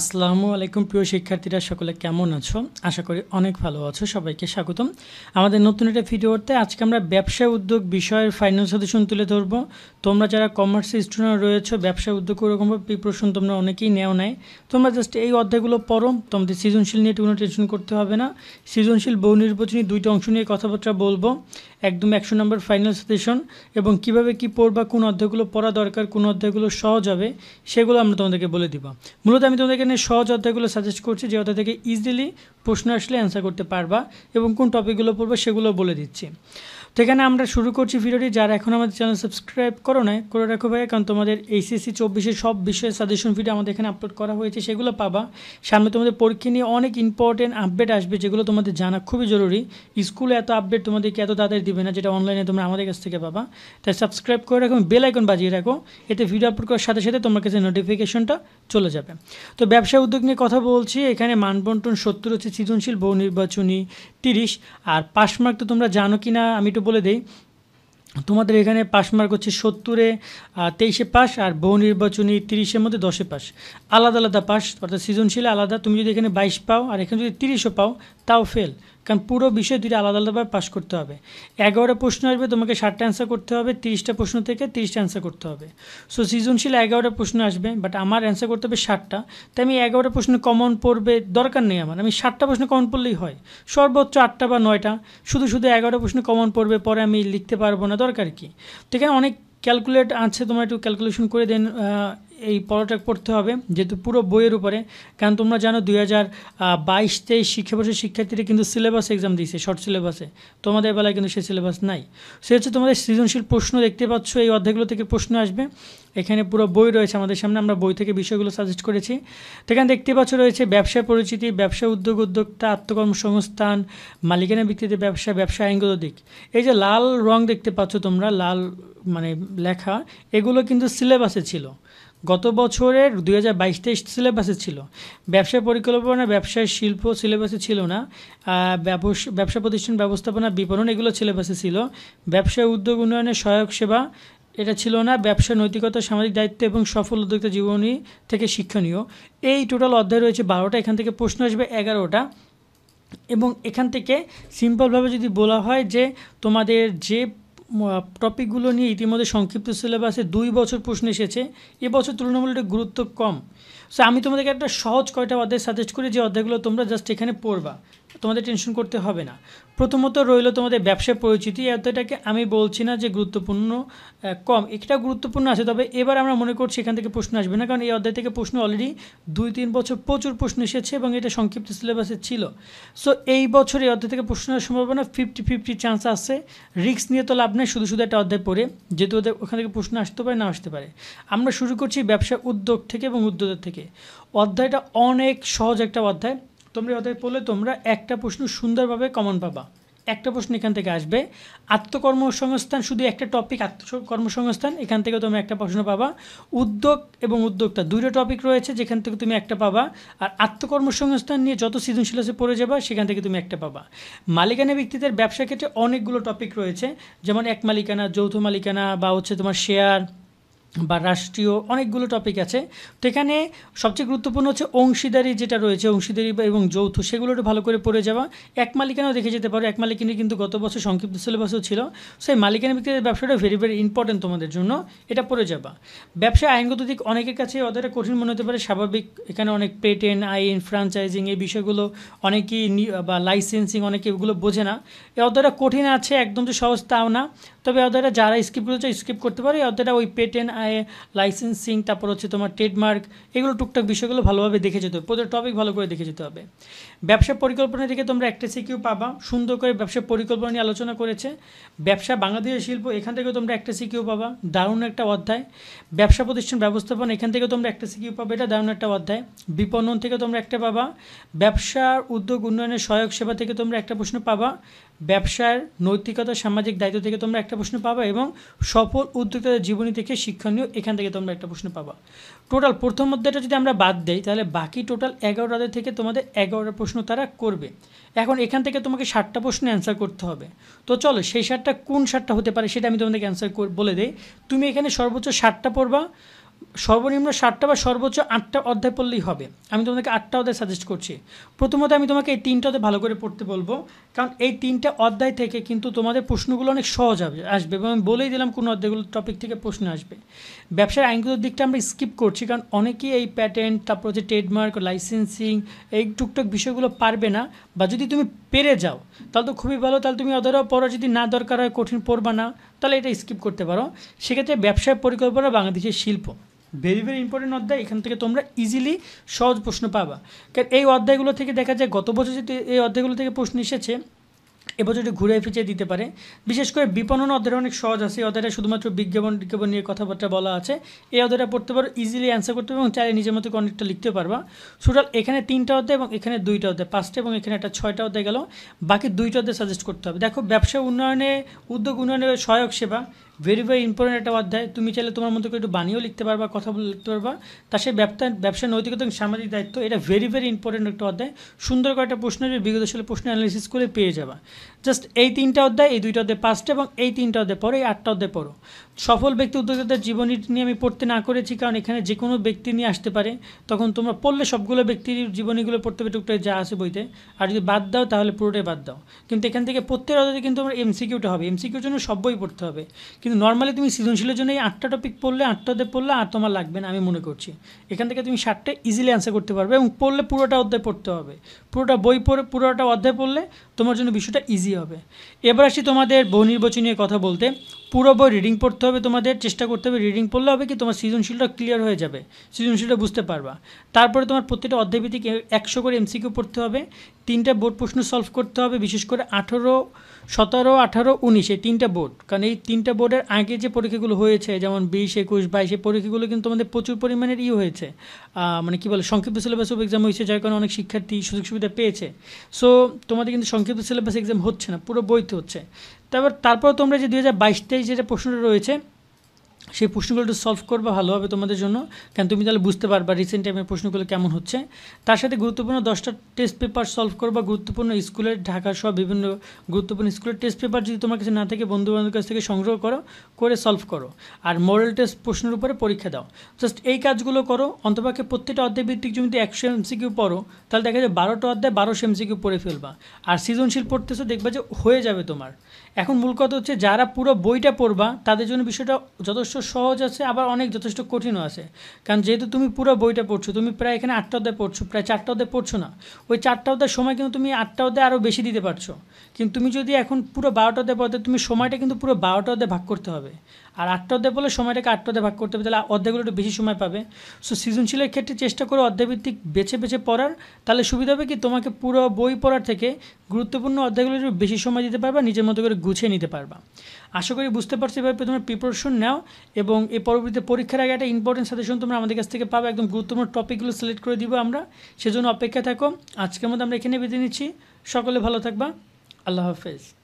আসসালামু আলাইকুম প্রিয় শিক্ষার্থীরা সকলে কেমন আছো আশা করি অনেক ভালো আছো সবাইকে স্বাগতম আমাদের নতুন একটা ভিডিওতে আজকে আমরা ব্যবসা উদ্যোগ বিষয়ের ফাইনাল সাজেশন তুলে ধরবো তোমরা যারা কমার্স স্টুডেন্ট রয়েছে ব্যবসা উদ্যোগ ওরকম প্রিপারেশন তোমরা অনেকেই নেও নেয় তোমরা জাস্ট এই অধ্যায়গুলো পড়ো তোমাদের সৃজনশীল নিয়ে কোনো টেনশন করতে হবে না সৃজনশীল বহু নির্বাচনী দুইটা অংশ নিয়ে কথাবার্তা বলবো একদম একশো নম্বর ফাইনাল সাজেশন এবং কিভাবে কি পড়বা কোন অধ্যায়গুলো পড়া দরকার কোন অধ্যায়গুলো সহজ হবে সেগুলো আমরা তোমাদেরকে বলে দিব মূলত আমি তোমাদেরকে এখানে সহজ অধ্যায়গুলো সাজেস্ট করছি যে অধ্যায় থেকে ইজিলি প্রশ্ন আসলে অ্যান্সার করতে পারবা এবং কোন টপিকগুলো পড়বে সেগুলো বলে দিচ্ছি তো এখানে আমরা শুরু করছি ভিডিওটি যারা এখন আমাদের চ্যানেল সাবস্ক্রাইব করো না করে রাখো ভাই কারণ তোমাদের এইচএসসি চব্বিশের সব বিষয়ে সাজেশন ভিডিও আমাদের এখানে আপলোড করা হয়েছে সেগুলো পাবা সামনে তোমাদের পরীক্ষা নিয়ে অনেক ইম্পর্টেন্ট আপডেট আসবে যেগুলো তোমাদের জানা খুবই জরুরি স্কুলে এত আপডেট তোমাদেরকে এত তাদের দিবে না যেটা অনলাইনে তোমরা আমাদের কাছ থেকে পাবা তাই সাবস্ক্রাইব করে রাখো বেল আইকন বাজিয়ে রাখো এতে ভিডিও আপলোড করার সাথে সাথে তোমার কাছে নোটিফিকেশনটা চলে যাবে তো ব্যবসা উদ্যোগ নিয়ে কথা বলছি এখানে মানবন্টন সত্তর হচ্ছে সৃজনশীল বহু নির্বাচনী তিরিশ আর পাশ মার্ক তো তোমরা জানো কি না আমি একটু বলে দিই তোমাদের এখানে পাস মার্ক হচ্ছে সত্তরে তেইশে পাস আর বহু নির্বাচনী তিরিশের মধ্যে দশে পাস আলাদা আলাদা পাস অর্থাৎ সৃজনশীল আলাদা তুমি যদি এখানে বাইশ পাও আর এখানে যদি তিরিশও পাও তাও ফেল কারণ পুরো বিষয় দুটি আলাদা আলাদাভাবে পাস করতে হবে এগারোটা প্রশ্ন আসবে তোমাকে ষাটটা অ্যান্সার করতে হবে তিরিশটা প্রশ্ন থেকে তিরিশটা অ্যান্সার করতে হবে সো সৃজনশীল এগারোটা প্রশ্ন আসবে বাট আমার অ্যান্সার করতে হবে ষাটটা তাই আমি এগারোটা প্রশ্ন কমন পড়বে দরকার নেই আমার আমি ষাটটা প্রশ্ন কমন পড়লেই হয় সর্বোচ্চ আটটা বা নয়টা শুধু শুধু এগারোটা প্রশ্ন কমন পড়বে পরে আমি লিখতে পারবো না দরকার কি তো এখানে অনেক ক্যালকুলেট আছে তোমার একটু ক্যালকুলেশন করে দেন এই পড়াটা পড়তে হবে যেহেতু পুরো বইয়ের উপরে কারণ তোমরা জানো দুই হাজার বাইশ তেইশ শিক্ষাবর্ষের শিক্ষার্থীরা কিন্তু সিলেবাস এক্সাম দিয়েছে শর্ট সিলেবাসে তোমাদের বেলায় কিন্তু সে সিলেবাস নাই সে হচ্ছে তোমাদের সৃজনশীল প্রশ্ন দেখতে পাচ্ছ এই অধ্যায়গুলো থেকে প্রশ্ন আসবে এখানে পুরো বই রয়েছে আমাদের সামনে আমরা বই থেকে বিষয়গুলো সাজেস্ট করেছি এখানে দেখতে পাচ্ছ রয়েছে ব্যবসা পরিচিতি ব্যবসা উদ্যোগ উদ্যোক্তা আত্মকর্মসংস্থান মালিকানা ভিত্তিতে ব্যবসা ব্যবসা আইনগত দিক এই যে লাল রং দেখতে পাচ্ছ তোমরা লাল মানে লেখা এগুলো কিন্তু সিলেবাসে ছিল গত বছরের দুই হাজার বাইশ তেইশ সিলেবাসে ছিল ব্যবসা পরিকল্পনা ব্যবসায় শিল্প সিলেবাসে ছিল না ব্যবসা প্রতিষ্ঠান ব্যবস্থাপনা বিপণন এগুলো সিলেবাসে ছিল ব্যবসায় উদ্যোগ উন্নয়নের সহায়ক সেবা এটা ছিল না ব্যবসা নৈতিকতা সামাজিক দায়িত্ব এবং সফল উদ্যোক্তা জীবনী থেকে শিক্ষণীয় এই টোটাল অধ্যায় রয়েছে বারোটা এখান থেকে প্রশ্ন আসবে এগারোটা এবং এখান থেকে সিম্পলভাবে যদি বলা হয় যে তোমাদের যে টপিকগুলো নিয়ে ইতিমধ্যে সংক্ষিপ্ত সিলেবাসে দুই বছর প্রশ্ন এসেছে এবছর তুলনামূলক গুরুত্ব কম সো আমি তোমাদেরকে একটা সহজ কয়টা অধ্যায় সাজেস্ট করি যে অধ্যায়গুলো তোমরা জাস্ট এখানে পড়বা তোমাদের টেনশন করতে হবে না প্রথমত রইল তোমাদের ব্যবসা পরিচিতি এতটাকে আমি বলছি না যে গুরুত্বপূর্ণ কম এটা গুরুত্বপূর্ণ আছে তবে এবার আমরা মনে করছি এখান থেকে প্রশ্ন আসবে না কারণ এই অধ্যায় থেকে প্রশ্ন অলরেডি দুই তিন বছর প্রচুর প্রশ্ন এসেছে এবং এটা সংক্ষিপ্ত সিলেবাসে ছিল সো এই বছর এই অধ্যায় থেকে প্রশ্ন আসার সম্ভাবনা ফিফটি ফিফটি চান্স আছে রিক্স নিয়ে তো লাভ নেই শুধু শুধু একটা অধ্যায় পড়ে যেহেতু ওদের ওখান থেকে প্রশ্ন আসতে পারে না আসতে পারে আমরা শুরু করছি ব্যবসা উদ্যোগ থেকে এবং উদ্যোগের থেকে অধ্যায়টা অনেক সহজ একটা অধ্যায় তোমরা ওদের পড়লে তোমরা একটা প্রশ্ন সুন্দরভাবে কমন পাবা একটা প্রশ্ন এখান থেকে আসবে আত্মকর্মসংস্থান শুধু একটা টপিক আত্মকর্মসংস্থান এখান থেকে তুমি একটা প্রশ্ন পাবা উদ্যোগ এবং উদ্যোক্তা দুটো টপিক রয়েছে যেখান থেকে তুমি একটা পাবা আর আত্মকর্মসংস্থান নিয়ে যত সৃজনশীল আছে পড়ে যাবা সেখান থেকে তুমি একটা পাবা মালিকানা ব্যক্তিদের ব্যবসা ক্ষেত্রে অনেকগুলো টপিক রয়েছে যেমন এক মালিকানা যৌথ মালিকানা বা হচ্ছে তোমার শেয়ার বা রাষ্ট্রীয় অনেকগুলো টপিক আছে তো এখানে সবচেয়ে গুরুত্বপূর্ণ হচ্ছে অংশীদারি যেটা রয়েছে অংশীদারি এবং যৌথ সেগুলো ভালো করে পড়ে যাওয়া এক মালিকানাও দেখে যেতে পারো এক মালিকানি কিন্তু গত বছর সংক্ষিপ্ত সিলেবাসও ছিল সেই মালিকানা ভিত্তিক ব্যবসাটা ভেরি ভেরি ইম্পর্টেন্ট তোমাদের জন্য এটা পড়ে যাবা ব্যবসা আইনগত দিক অনেকের কাছে অতটা কঠিন মনে হতে পারে স্বাভাবিক এখানে অনেক পেটেন্ট আইন ফ্রাঞ্চাইজিং এই বিষয়গুলো অনেকেই বা লাইসেন্সিং অনেকে এগুলো বোঝে না এ অতটা কঠিন আছে একদম যে সহজ তাও না তবে অতটা যারা স্কিপ করতে চায় স্কিপ করতে পারে অতটা ওই পেটেন্ট লাইসেন্সিং তারপর হচ্ছে তোমার ট্রেডমার্ক এগুলো টুকটাক বিষয়গুলো ভালোভাবে দেখে যেতে হবে প্রতিটা টপিক ভালো করে দেখে যেতে হবে ব্যবসা পরিকল্পনা থেকে তোমরা একটা সিকিউ পাবা সুন্দর করে ব্যবসা পরিকল্পনা নিয়ে আলোচনা করেছে ব্যবসা বাংলাদেশের শিল্প এখান থেকেও তোমরা একটা সিকিউ পাবা দারুণ একটা অধ্যায় ব্যবসা প্রতিষ্ঠান ব্যবস্থাপনা এখান থেকে তোমরা একটা সিকিউ পাবে এটা দারুণ একটা অধ্যায় বিপণন থেকে তোমরা একটা পাবা ব্যবসার উদ্যোগ উন্নয়নের সহায়ক সেবা থেকে তোমরা একটা প্রশ্ন পাবা ব্যবসার নৈতিকতা সামাজিক দায়িত্ব থেকে তোমরা একটা প্রশ্ন পাবা এবং সফল উদ্যোক্তাদের জীবনী থেকে শিক্ষণীয় এখান থেকে তোমরা একটা প্রশ্ন পাবা টোটাল প্রথম অধ্যায়টা যদি আমরা বাদ দেই তাহলে বাকি টোটাল এগারোটাদের থেকে তোমাদের এগারোটা প্রশ্ন তারা করবে এখন এখান থেকে তোমাকে ষাটটা প্রশ্ন অ্যান্সার করতে হবে তো চলো সেই ষাটটা কোন ষাটটা হতে পারে সেটা আমি তোমাদেরকে অ্যান্সার বলে দিই তুমি এখানে সর্বোচ্চ ষাটটা পড়বা সর্বনিম্ন সাতটা বা সর্বোচ্চ আটটা অধ্যায় পড়লেই হবে আমি তোমাকে আটটা অধ্যায় সাজেস্ট করছি প্রথমত আমি তোমাকে এই তিনটা অধ্যায় ভালো করে পড়তে বলবো কারণ এই তিনটা অধ্যায় থেকে কিন্তু তোমাদের প্রশ্নগুলো অনেক সহজ হবে আসবে এবং আমি বলেই দিলাম কোন অধ্যায়গুলো টপিক থেকে প্রশ্ন আসবে ব্যবসার আইনগত দিকটা আমরা স্কিপ করছি কারণ অনেকেই এই প্যাটেন্ট তারপর হচ্ছে ট্রেডমার্ক লাইসেন্সিং এই টুকটাক বিষয়গুলো পারবে না বা যদি তুমি পেরে যাও তাহলে তো খুবই ভালো তাহলে তুমি অধরাও পড়া যদি না দরকার হয় কঠিন পড়বা না তাহলে এটা স্কিপ করতে পারো সেক্ষেত্রে ব্যবসায় পরিকল্পনা বাংলাদেশের শিল্প ভেরি ভেরি ইম্পর্টেন্ট অধ্যায় এখান থেকে তোমরা ইজিলি সহজ প্রশ্ন পাবা কারণ এই অধ্যায়গুলো থেকে দেখা যায় গত বছর যদি এই অধ্যায়গুলো থেকে প্রশ্ন এসেছে এবছরটি ঘুরে ফিচিয়ে দিতে পারে বিশেষ করে বিপণন অধ্যায় অনেক সহজ আছে অধ্যায়টা শুধুমাত্র বিজ্ঞাপন বিজ্ঞাপন নিয়ে কথাবার্তা বলা আছে এই অধ্যায়টা পড়তে পারো ইজিলি অ্যান্সার করতে পারবে এবং চাইলে নিজের মতো অনেকটা লিখতে পারবা সুটাল এখানে তিনটা অধ্যায় এবং এখানে দুইটা অধ্যায় পাঁচটা এবং এখানে একটা ছয়টা অধ্যায় গেল বাকি দুইটা অধ্যায় সাজেস্ট করতে হবে দেখো ব্যবসা উন্নয়নে উদ্যোগ উন্নয়নে সহায়ক সেবা ভেরি ভেরি ইম্পর্টেন্ট একটা অধ্যায় তুমি চাইলে তোমার মতো করে একটু বানিয়েও লিখতে পারবা কথা বলে লিখতে পারবা তার সে ব্যবসা ব্যবসায় নৈতিকতা এবং সামাজিক দায়িত্ব এটা ভেরি ভেরি ইম্পর্টেন্ট একটা অধ্যায় সুন্দর কয়েকটা প্রশ্ন যে বিগত সালে প্রশ্ন অ্যানালিসিস করে পেয়ে যাবা জাস্ট এই তিনটা অধ্যায় এই দুইটা অধ্যায় পাঁচটা এবং এই তিনটা অধ্যায় পরে এই আটটা অধ্যায় পড়ো সফল ব্যক্তি উদ্যোক্তাদের জীবনী নিয়ে আমি পড়তে না করেছি কারণ এখানে যে কোনো ব্যক্তি নিয়ে আসতে পারে তখন তোমরা পড়লে সবগুলো ব্যক্তির জীবনীগুলো পড়তে পারে টুকটাই যা আছে বইতে আর যদি বাদ দাও তাহলে পুরোটাই বাদ দাও কিন্তু এখান থেকে প্রত্যেক অধ্যায় কিন্তু আমার এমসিকিউটা হবে এমসিকিউর জন্য সব বই পড়তে হবে কিন্তু কিন্তু নর্মালি তুমি সৃজনশীলের জন্য এই আটটা টপিক পড়লে আটটাতে পড়লে আর তোমার লাগবে না আমি মনে করছি এখান থেকে তুমি ষাটটা ইজিলি অ্যান্সার করতে পারবে এবং পড়লে পুরোটা অধ্যায় পড়তে হবে পুরোটা বই পড়ে পুরোটা অধ্যায় পড়লে তোমার জন্য বিষয়টা ইজি হবে এবার আসি তোমাদের নির্বাচনী কথা বলতে পুরো বই রিডিং পড়তে হবে তোমাদের চেষ্টা করতে হবে রিডিং পড়লে হবে কি তোমার সৃজনশীলটা ক্লিয়ার হয়ে যাবে সৃজনশীলটা বুঝতে পারবা তারপরে তোমার প্রত্যেকটা অধ্যায়ভিত্তিক একশো করে এমসিকিউ পড়তে হবে তিনটা বোর্ড প্রশ্ন সলভ করতে হবে বিশেষ করে আঠেরো সতেরো আঠারো উনিশ এই তিনটা বোর্ড কারণ এই তিনটা বোর্ডের আগে যে পরীক্ষাগুলো হয়েছে যেমন বিশ একুশ বাইশ এই পরীক্ষাগুলো কিন্তু আমাদের প্রচুর পরিমাণের ই হয়েছে মানে কী বলে সংক্ষিপ্ত সিলেবাস এক্সাম হয়েছে যার কারণে অনেক শিক্ষার্থী সুযোগ সুবিধা পেয়েছে সো তোমাদের কিন্তু সংক্ষিপ্ত সিলেবাস এক্সাম হচ্ছে না পুরো বইতে হচ্ছে তারপর তারপর তোমরা যে দুই হাজার বাইশ তেইশ যেটা প্রশ্নটা রয়েছে সেই প্রশ্নগুলো একটু সলভ করবে ভালো হবে তোমাদের জন্য কারণ তুমি তাহলে বুঝতে পারবা রিসেন্ট টাইমের প্রশ্নগুলো কেমন হচ্ছে তার সাথে গুরুত্বপূর্ণ দশটা টেস্ট পেপার সলভ করবা গুরুত্বপূর্ণ স্কুলের ঢাকা সহ বিভিন্ন গুরুত্বপূর্ণ স্কুলের টেস্ট পেপার যদি তোমার কাছে না থাকে বন্ধুবান্ধবের কাছ থেকে সংগ্রহ করো করে সলভ করো আর মডেল টেস্ট প্রশ্নের উপরে পরীক্ষা দাও জাস্ট এই কাজগুলো করো অন্তপাক্ষে প্রত্যেকটা অধ্যায় ভিত্তিক যদি একশো এমসিকিউ পড়ো তাহলে দেখা যায় বারোটা অধ্যায় বারোশো এমসিকিউ পড়ে ফেলবা আর সৃজনশীল পড়তেছো দেখবা যে হয়ে যাবে তোমার এখন মূল কথা হচ্ছে যারা পুরো বইটা পড়বা তাদের জন্য বিষয়টা যথেষ্ট সহজ আছে আবার অনেক যথেষ্ট কঠিনও আছে কারণ যেহেতু তুমি পুরো বইটা পড়ছো তুমি প্রায় এখানে আটটা অধ্যায় পড়ছো প্রায় চারটা অধ্যায় পড়ছো না ওই চারটা অধ্যায় সময় কিন্তু তুমি আটটা অধ্যায় আরও বেশি দিতে পারছো কিন্তু তুমি যদি এখন পুরো বারোটা অধ্যায় পড়তে তুমি সময়টা কিন্তু পুরো বারোটা অধ্যায় ভাগ করতে হবে আর আটটা অধ্যায় বলে সময়টাকে আটটা অধ্যায় ভাগ করতে হবে তাহলে অধ্যায়গুলো একটু বেশি সময় পাবে সো সৃজনশীলের ক্ষেত্রে চেষ্টা করো অধ্যায়ভিত্তিক বেছে বেছে পড়ার তাহলে সুবিধা হবে কি তোমাকে পুরো বই পড়ার থেকে গুরুত্বপূর্ণ অধ্যায়গুলো একটু বেশি সময় দিতে পারবা নিজের মতো করে গুছিয়ে নিতে পারবা আশা করি বুঝতে পারছি এভাবে তোমার প্রিপারেশন নাও এবং এ পরবর্তীতে পরীক্ষার আগে একটা ইম্পর্টেন্ট সাজেশন তোমরা আমাদের কাছ থেকে পাবে একদম গুরুত্বপূর্ণ টপিকগুলো সিলেক্ট করে দিব আমরা সেজন্য অপেক্ষা থাকো আজকের মতো আমরা এখানে বেঁধে নিচ্ছি সকলে ভালো থাকবা আল্লাহ হাফেজ